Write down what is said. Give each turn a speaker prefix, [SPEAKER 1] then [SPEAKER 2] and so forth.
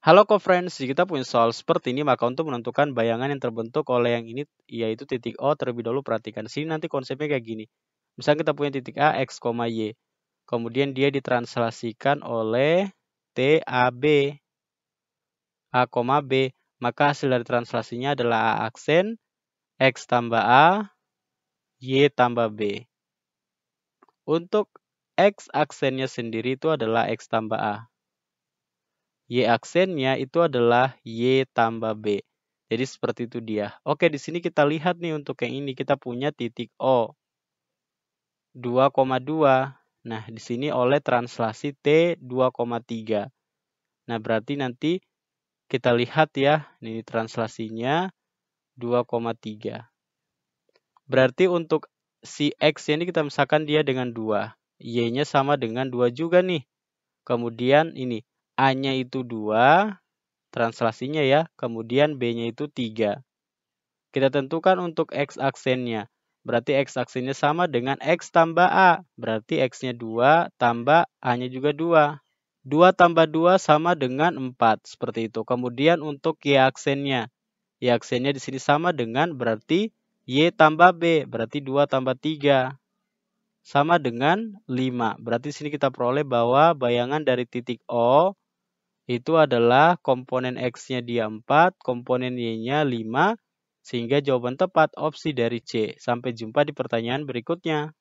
[SPEAKER 1] Halo friends, jika kita punya soal seperti ini, maka untuk menentukan bayangan yang terbentuk oleh yang ini, yaitu titik O, terlebih dahulu perhatikan. Sini nanti konsepnya kayak gini. Misalnya kita punya titik A, X, Y. Kemudian dia ditranslasikan oleh T, A, B. A, B. Maka hasil dari translasinya adalah A aksen, X tambah A, Y tambah B. Untuk X aksennya sendiri itu adalah X tambah A. Y aksennya itu adalah Y tambah B. Jadi seperti itu dia. Oke, di sini kita lihat nih untuk yang ini kita punya titik O. 2,2. Nah, di sini oleh translasi T 2,3. Nah, berarti nanti kita lihat ya, ini translasinya 2,3. Berarti untuk si X ini kita misalkan dia dengan 2. Y-nya sama dengan 2 juga nih. Kemudian ini, A-nya itu 2, translasinya ya, kemudian B-nya itu 3. Kita tentukan untuk X aksennya. Berarti X aksennya sama dengan X tambah A. Berarti X-nya 2 tambah A-nya juga 2. 2 tambah 2 sama dengan 4. Seperti itu. Kemudian untuk Y aksennya. Y aksennya di sini sama dengan berarti Y tambah B. Berarti 2 tambah 3. Sama dengan 5. Berarti sini kita peroleh bahwa bayangan dari titik O itu adalah komponen X-nya dia 4, komponen Y-nya 5, sehingga jawaban tepat opsi dari C. Sampai jumpa di pertanyaan berikutnya.